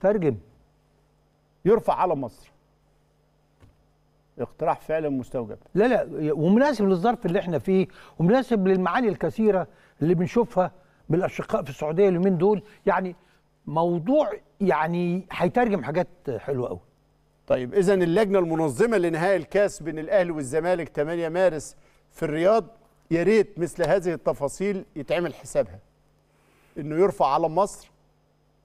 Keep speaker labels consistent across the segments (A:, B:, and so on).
A: ترجم يرفع على مصر
B: اقتراح فعلا مستوجب
A: لا لا ومناسب للظرف اللي احنا فيه ومناسب للمعاني الكثيره اللي بنشوفها من الاشقاء في السعوديه اليومين دول يعني موضوع
B: يعني هيترجم حاجات حلوه قوي طيب اذا اللجنه المنظمه لنهائي الكاس بين الاهلي والزمالك 8 مارس في الرياض يا ريت مثل هذه التفاصيل يتعمل حسابها انه يرفع على مصر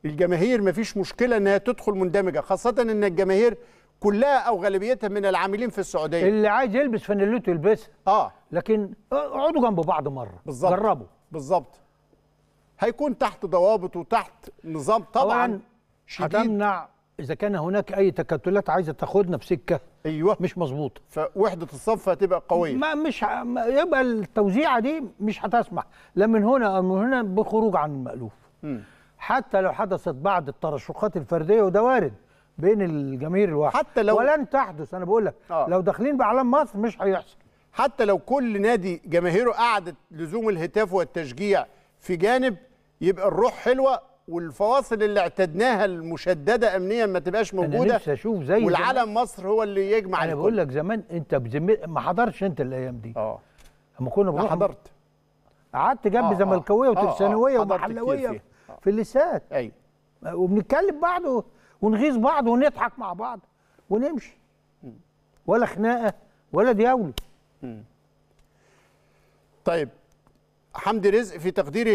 B: الجماهير مفيش مشكله انها تدخل مندمجه خاصه ان الجماهير كلها او غالبيتها من العاملين في السعوديه اللي عايز يلبس فانيلته يلبسها اه لكن اقعدوا جنب بعض مره
A: بالظبط جربوا بالظبط هيكون تحت ضوابط وتحت نظام طبعا شديد هتمنع اذا كان هناك اي تكتلات عايزه تاخدنا بسكه ايوه مش مظبوطه فوحده الصف هتبقى قويه ما مش ه... ما يبقى التوزيعه دي مش هتسمح لا من هنا او من هنا بخروج عن المالوف م. حتى لو حدثت بعض الترشحات الفرديه وده وارد بين الجماهير الواحد حتى لو ولن تحدث انا بقول لك
B: آه. لو داخلين باعلام مصر مش هيحصل حتى لو كل نادي جماهيره قعدت لزوم الهتاف والتشجيع في جانب يبقى الروح حلوه والفواصل اللي اعتدناها المشدده امنيا ما تبقاش موجوده أنا نفسي اشوف زي والعلم مصر هو اللي يجمع انا بقول
A: لك زمان انت بزم... ما حضرش انت الايام دي اه لما كنا بنروح حضرت قعدت جنب آه, آه، زملكاويه وترسانويه آه، آه، ومحلويه آه. في اللسان ايوه وبنتكلم بعض ونغيظ بعض ونضحك مع بعض ونمشي
B: ولا خناقه ولا دياولي طيب حمدي رزق في تقديري